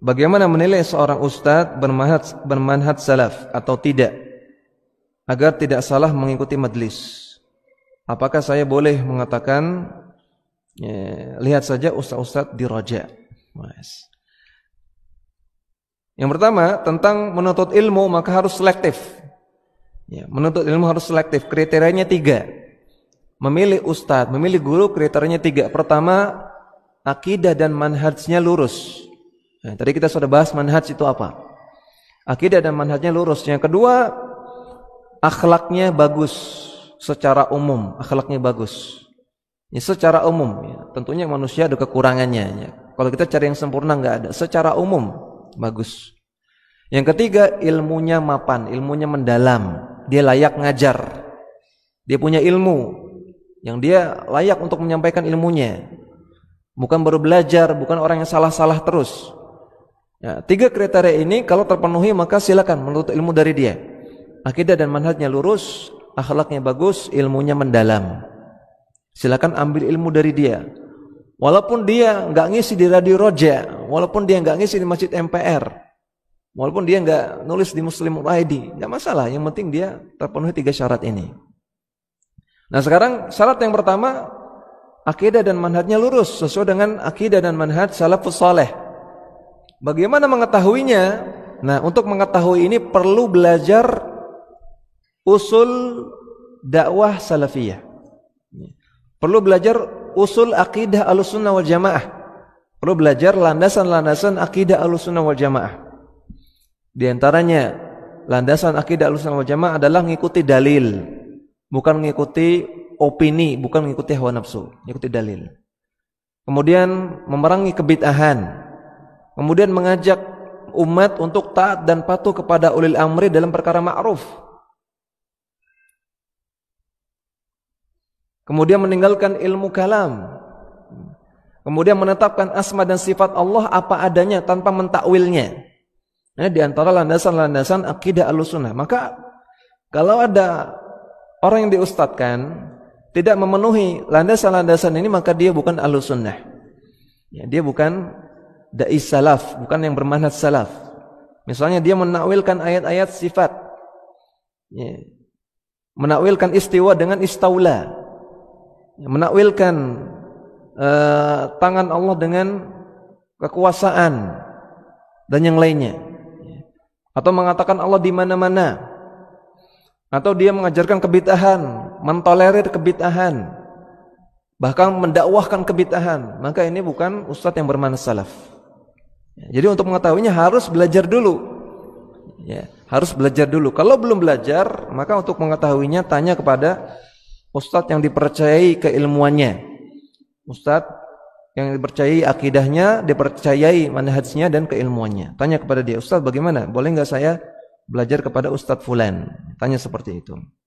Bagaimana menilai seorang ustadz bermanhat bermanhaj salaf atau tidak agar tidak salah mengikuti majlis? Apakah saya boleh mengatakan ya, lihat saja ustadz-ustadz di roja Yang pertama tentang menuntut ilmu maka harus selektif. Ya, menuntut ilmu harus selektif. Kriterianya tiga. Memilih ustadz, memilih guru kriterianya tiga. Pertama, akidah dan manhajnya lurus. Nah, tadi kita sudah bahas manhaj itu apa. Akidah dan manhajnya lurus. Yang kedua, akhlaknya bagus secara umum, akhlaknya bagus. Ya, secara umum, ya. tentunya manusia ada kekurangannya. Ya. Kalau kita cari yang sempurna nggak ada. Secara umum bagus. Yang ketiga, ilmunya mapan, ilmunya mendalam. Dia layak ngajar. Dia punya ilmu yang dia layak untuk menyampaikan ilmunya. Bukan baru belajar, bukan orang yang salah-salah terus. Ya, tiga kriteria ini kalau terpenuhi maka silakan menurut ilmu dari dia. Akidah dan manhajnya lurus, akhlaknya bagus, ilmunya mendalam. Silakan ambil ilmu dari dia. Walaupun dia nggak ngisi di Radio Roja, walaupun dia nggak ngisi di Masjid MPR, walaupun dia nggak nulis di Muslim ID, nggak masalah. Yang penting dia terpenuhi tiga syarat ini. Nah sekarang syarat yang pertama, akidah dan manhajnya lurus sesuai dengan akidah dan manhaj salafus saleh. Bagaimana mengetahuinya? Nah, untuk mengetahui ini perlu belajar usul dakwah salafiyah. Perlu belajar usul akidah al wal jamaah. Perlu belajar landasan-landasan akidah al wal jamaah. Di antaranya, landasan akidah al wal jamaah adalah mengikuti dalil. Bukan mengikuti opini, bukan mengikuti hawa nafsu. Mengikuti dalil. Kemudian memerangi kebitahan. Kemudian mengajak umat untuk taat dan patuh kepada ulil amri dalam perkara ma'ruf. Kemudian meninggalkan ilmu kalam. Kemudian menetapkan asma dan sifat Allah apa adanya tanpa mentakwilnya. Ini nah, di antara landasan-landasan akidah al-sunnah. Maka kalau ada orang yang diustadkan tidak memenuhi landasan-landasan ini maka dia bukan al Ya, dia bukan dai salaf, bukan yang bermanhaj salaf. Misalnya dia menakwilkan ayat-ayat sifat. Ya. Menakwilkan istiwa dengan istaula. Ya, menakwilkan uh, tangan Allah dengan kekuasaan dan yang lainnya. Ya. Atau mengatakan Allah di mana-mana. Atau dia mengajarkan kebitahan, mentolerir kebitahan. Bahkan mendakwahkan kebitahan. Maka ini bukan ustadz yang bermanas salaf. Jadi untuk mengetahuinya harus belajar dulu. Ya, harus belajar dulu. Kalau belum belajar, maka untuk mengetahuinya tanya kepada ustadz yang dipercayai keilmuannya. Ustadz yang dipercayai akidahnya, dipercayai manhajnya dan keilmuannya. Tanya kepada dia, "Ustadz, bagaimana? Boleh nggak saya belajar kepada Ustadz fulan?" Tanya seperti itu.